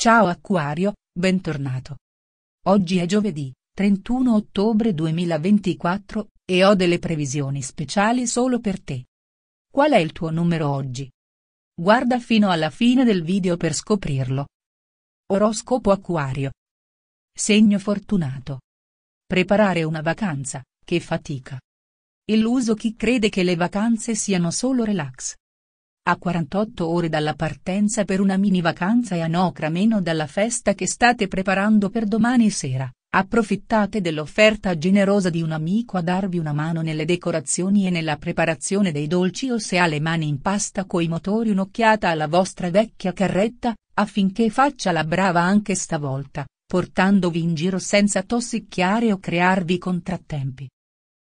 Ciao Acquario, bentornato. Oggi è giovedì, 31 ottobre 2024, e ho delle previsioni speciali solo per te. Qual è il tuo numero oggi? Guarda fino alla fine del video per scoprirlo. Oroscopo Acquario. Segno fortunato. Preparare una vacanza, che fatica. Illuso chi crede che le vacanze siano solo relax a 48 ore dalla partenza per una mini vacanza e a Nocra meno dalla festa che state preparando per domani sera, approfittate dell'offerta generosa di un amico a darvi una mano nelle decorazioni e nella preparazione dei dolci o se ha le mani in pasta coi motori un'occhiata alla vostra vecchia carretta, affinché faccia la brava anche stavolta, portandovi in giro senza tossicchiare o crearvi contrattempi.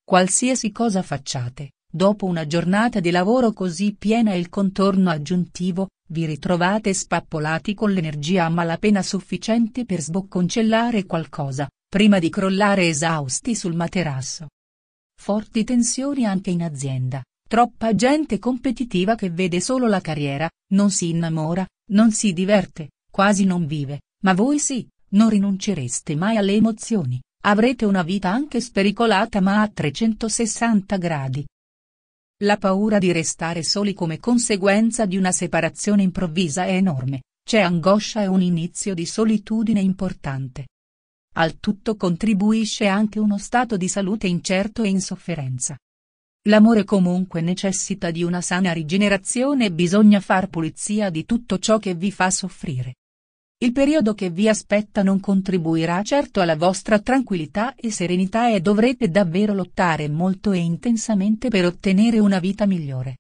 Qualsiasi cosa facciate, Dopo una giornata di lavoro così piena e il contorno aggiuntivo, vi ritrovate spappolati con l'energia a malapena sufficiente per sbocconcellare qualcosa, prima di crollare esausti sul materasso. Forti tensioni anche in azienda, troppa gente competitiva che vede solo la carriera, non si innamora, non si diverte, quasi non vive, ma voi sì, non rinuncereste mai alle emozioni, avrete una vita anche spericolata ma a 360 gradi, la paura di restare soli come conseguenza di una separazione improvvisa è enorme, c'è angoscia e un inizio di solitudine importante. Al tutto contribuisce anche uno stato di salute incerto e in sofferenza. L'amore comunque necessita di una sana rigenerazione e bisogna far pulizia di tutto ciò che vi fa soffrire. Il periodo che vi aspetta non contribuirà certo alla vostra tranquillità e serenità e dovrete davvero lottare molto e intensamente per ottenere una vita migliore.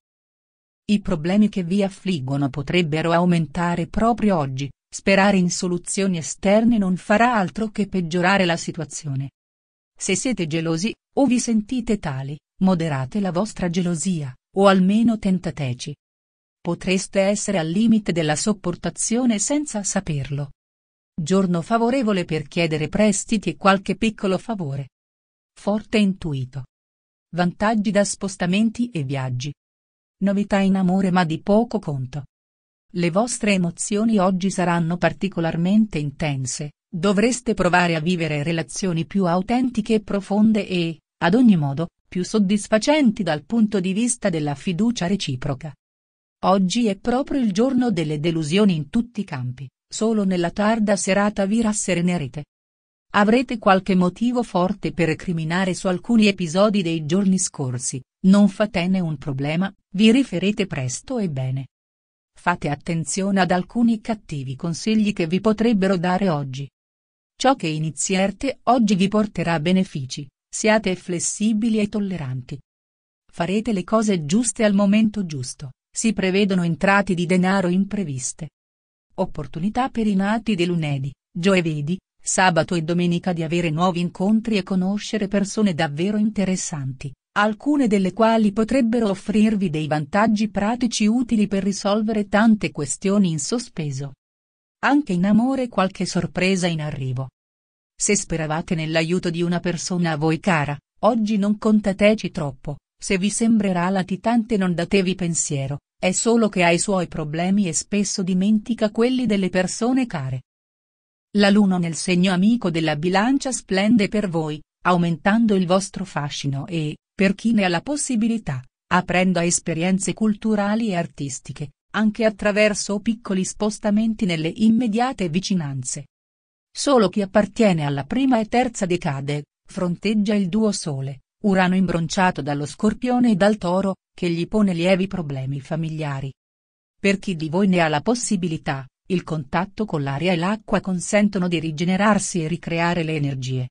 I problemi che vi affliggono potrebbero aumentare proprio oggi, sperare in soluzioni esterne non farà altro che peggiorare la situazione. Se siete gelosi, o vi sentite tali, moderate la vostra gelosia, o almeno tentateci, Potreste essere al limite della sopportazione senza saperlo. Giorno favorevole per chiedere prestiti e qualche piccolo favore. Forte intuito. Vantaggi da spostamenti e viaggi. Novità in amore ma di poco conto. Le vostre emozioni oggi saranno particolarmente intense, dovreste provare a vivere relazioni più autentiche e profonde e, ad ogni modo, più soddisfacenti dal punto di vista della fiducia reciproca. Oggi è proprio il giorno delle delusioni in tutti i campi, solo nella tarda serata vi rasserenerete. Avrete qualche motivo forte per recriminare su alcuni episodi dei giorni scorsi, non fatene un problema, vi riferete presto e bene. Fate attenzione ad alcuni cattivi consigli che vi potrebbero dare oggi. Ciò che inizierete oggi vi porterà benefici, siate flessibili e tolleranti. Farete le cose giuste al momento giusto. Si prevedono entrate di denaro impreviste. Opportunità per i nati di lunedì, giovedì, sabato e domenica di avere nuovi incontri e conoscere persone davvero interessanti, alcune delle quali potrebbero offrirvi dei vantaggi pratici utili per risolvere tante questioni in sospeso. Anche in amore qualche sorpresa in arrivo. Se speravate nell'aiuto di una persona a voi cara, oggi non contateci troppo, se vi sembrerà latitante non datevi pensiero, è solo che ha i suoi problemi e spesso dimentica quelli delle persone care. La luna nel segno amico della bilancia splende per voi, aumentando il vostro fascino e, per chi ne ha la possibilità, aprendo a esperienze culturali e artistiche, anche attraverso piccoli spostamenti nelle immediate vicinanze. Solo chi appartiene alla prima e terza decade, fronteggia il duo sole, Urano imbronciato dallo scorpione e dal toro, che gli pone lievi problemi familiari. Per chi di voi ne ha la possibilità, il contatto con l'aria e l'acqua consentono di rigenerarsi e ricreare le energie.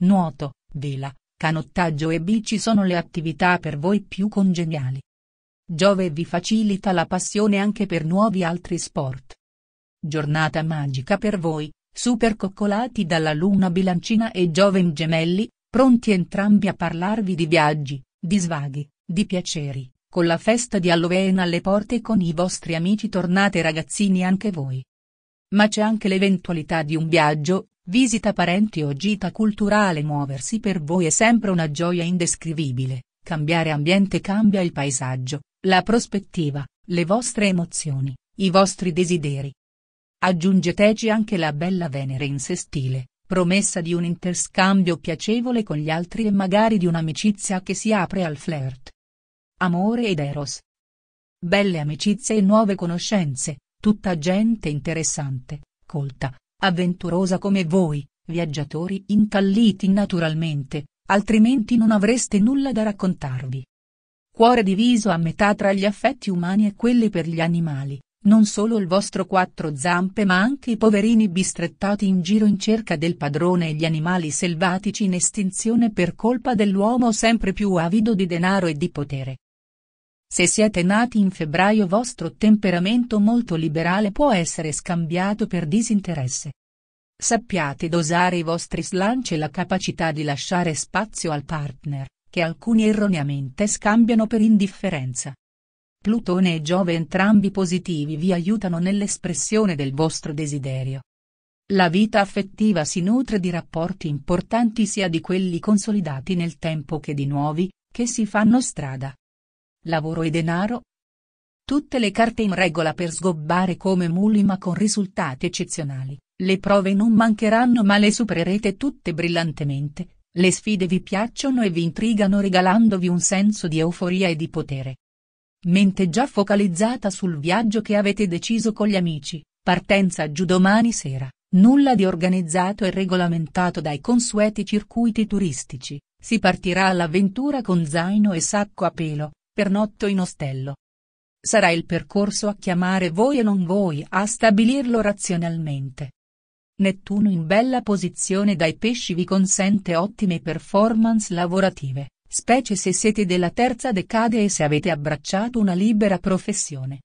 Nuoto, vela, canottaggio e bici sono le attività per voi più congeniali. Giove vi facilita la passione anche per nuovi altri sport. Giornata magica per voi, super coccolati dalla luna bilancina e Giove in gemelli, pronti entrambi a parlarvi di viaggi, di svaghi, di piaceri, con la festa di Halloween alle porte e con i vostri amici tornate ragazzini anche voi. Ma c'è anche l'eventualità di un viaggio, visita parenti o gita culturale muoversi per voi è sempre una gioia indescrivibile, cambiare ambiente cambia il paesaggio, la prospettiva, le vostre emozioni, i vostri desideri. Aggiungeteci anche la bella Venere in sestile, promessa di un interscambio piacevole con gli altri e magari di un'amicizia che si apre al flirt. Amore ed Eros. Belle amicizie e nuove conoscenze, tutta gente interessante, colta, avventurosa come voi, viaggiatori incalliti naturalmente, altrimenti non avreste nulla da raccontarvi. Cuore diviso a metà tra gli affetti umani e quelli per gli animali, non solo il vostro quattro zampe ma anche i poverini bistrettati in giro in cerca del padrone e gli animali selvatici in estinzione per colpa dell'uomo sempre più avido di denaro e di potere. Se siete nati in febbraio vostro temperamento molto liberale può essere scambiato per disinteresse. Sappiate dosare i vostri slanci e la capacità di lasciare spazio al partner, che alcuni erroneamente scambiano per indifferenza. Plutone e Giove entrambi positivi vi aiutano nell'espressione del vostro desiderio. La vita affettiva si nutre di rapporti importanti sia di quelli consolidati nel tempo che di nuovi, che si fanno strada. Lavoro e denaro. Tutte le carte in regola per sgobbare come muli ma con risultati eccezionali, le prove non mancheranno ma le supererete tutte brillantemente, le sfide vi piacciono e vi intrigano regalandovi un senso di euforia e di potere. Mente già focalizzata sul viaggio che avete deciso con gli amici, partenza giù domani sera, nulla di organizzato e regolamentato dai consueti circuiti turistici, si partirà all'avventura con zaino e sacco a pelo, per pernotto in ostello. Sarà il percorso a chiamare voi e non voi a stabilirlo razionalmente. Nettuno in bella posizione dai pesci vi consente ottime performance lavorative specie se siete della terza decade e se avete abbracciato una libera professione.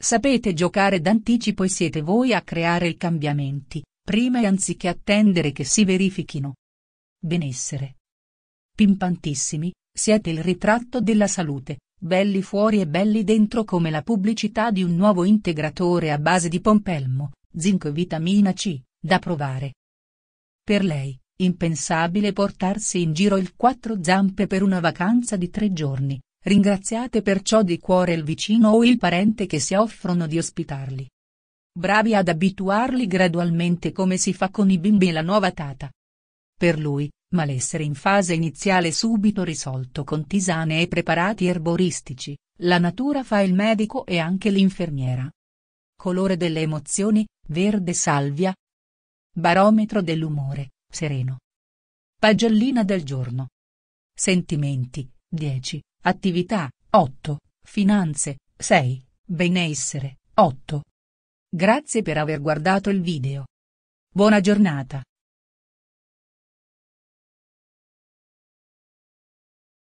Sapete giocare d'anticipo e siete voi a creare i cambiamenti, prima e anziché attendere che si verifichino. Benessere. Pimpantissimi, siete il ritratto della salute, belli fuori e belli dentro come la pubblicità di un nuovo integratore a base di pompelmo, zinco e vitamina C, da provare. Per lei, Impensabile portarsi in giro il quattro zampe per una vacanza di tre giorni, ringraziate perciò di cuore il vicino o il parente che si offrono di ospitarli. Bravi ad abituarli gradualmente come si fa con i bimbi e la nuova tata. Per lui, malessere in fase iniziale subito risolto con tisane e preparati erboristici, la natura fa il medico e anche l'infermiera. Colore delle emozioni, verde salvia. Barometro dell'umore, sereno. Pagellina del giorno. Sentimenti, 10, attività, 8, finanze, 6, benessere, 8. Grazie per aver guardato il video. Buona giornata.